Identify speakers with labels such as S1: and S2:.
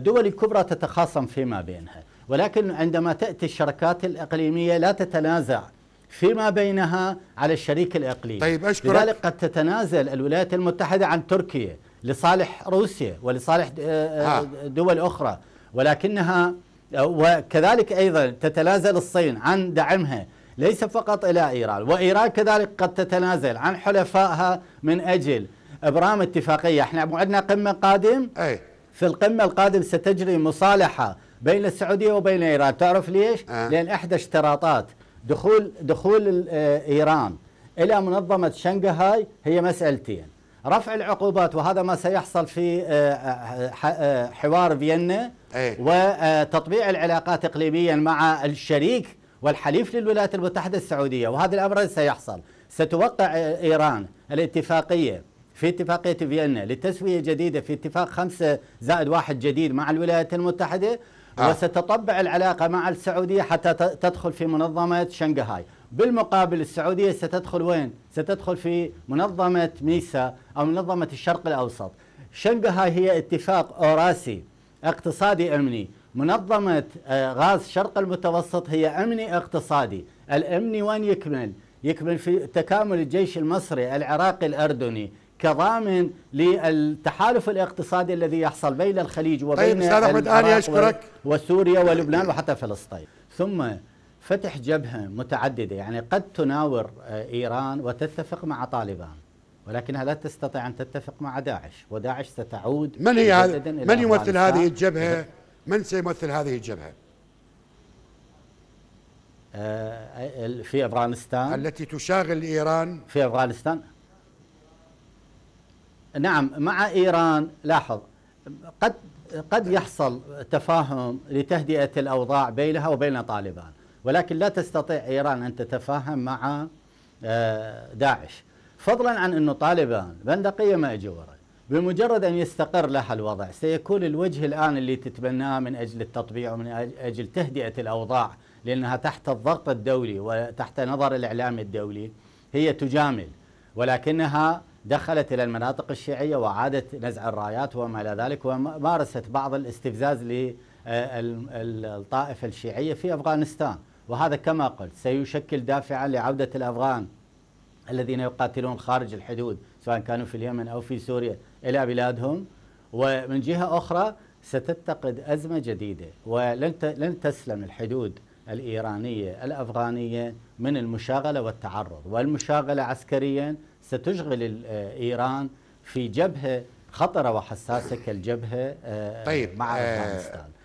S1: الدول الكبرى تتخاصم فيما بينها ولكن عندما تأتي الشركات الإقليمية لا تتنازع فيما بينها على الشريك الإقليمي طيب أشكرك. لذلك قد تتنازل الولايات المتحدة عن تركيا لصالح روسيا ولصالح آه، آه، دول أخرى ولكنها آه، وكذلك أيضا تتنازل الصين عن دعمها ليس فقط إلى إيران وإيران كذلك قد تتنازل عن حلفائها من أجل إبرام اتفاقية احنا عندنا قمة قادم أي. في القمة القادمة ستجري مصالحة بين السعودية وبين إيران تعرف ليش؟ آه. لأن إحدى اشتراطات دخول دخول آه، إيران إلى منظمة شنغهاي هي مسألتين رفع العقوبات وهذا ما سيحصل في آه، آه، حوار فيينا أيه. وتطبيع العلاقات اقليميا مع الشريك والحليف للولايات المتحده السعوديه وهذا الامر سيحصل ستوقع ايران الاتفاقيه في اتفاقية فيينا لتسوية جديدة في اتفاق خمسة زائد واحد جديد مع الولايات المتحدة آه. وستطبع العلاقة مع السعودية حتى تدخل في منظمة شنغهاي بالمقابل السعودية ستدخل وين؟ ستدخل في منظمة ميسا أو منظمة الشرق الأوسط شنغهاي هي اتفاق أوراسي اقتصادي أمني منظمة آه، غاز شرق المتوسط هي أمني اقتصادي الأمني وين يكمل؟ يكمل في تكامل الجيش المصري العراقي الأردني كضامن للتحالف الاقتصادي الذي يحصل بين الخليج وبين طيب أحمد وسوريا ولبنان وحتى فلسطين ثم فتح جبهة متعددة يعني قد تناور آه، إيران وتتفق مع طالبان ولكنها لا تستطيع أن تتفق مع داعش وداعش ستعود من هي من يمثل هذه الجبهة من سيمثل هذه الجبهة آه، آه، في أفغانستان التي تشاغل إيران في أفغانستان نعم مع إيران لاحظ قد قد يحصل تفاهم لتهدئة الأوضاع بينها وبين طالبان ولكن لا تستطيع إيران أن تتفاهم مع آه، داعش فضلا عن أن طالبان بندقية مأجورة بمجرد أن يستقر لها الوضع سيكون الوجه الآن اللي تتبناه من أجل التطبيع ومن أجل تهدئة الأوضاع لأنها تحت الضغط الدولي وتحت نظر الإعلام الدولي هي تجامل ولكنها دخلت إلى المناطق الشيعية وعادت نزع الرايات وما إلى ذلك ومارست بعض الاستفزاز للطائفة آه، الشيعية في أفغانستان وهذا كما قلت سيشكل دافعا لعودة الأفغان الذين يقاتلون خارج الحدود سواء كانوا في اليمن أو في سوريا إلى بلادهم ومن جهة أخرى ستتقد أزمة جديدة ولن لن تسلم الحدود الإيرانية الأفغانية من المشاغلة والتعرض والمشاغلة عسكريا ستشغل آه، إيران في جبهة خطرة وحساسة كالجبهة آه، طيب مع آه، أفغانستان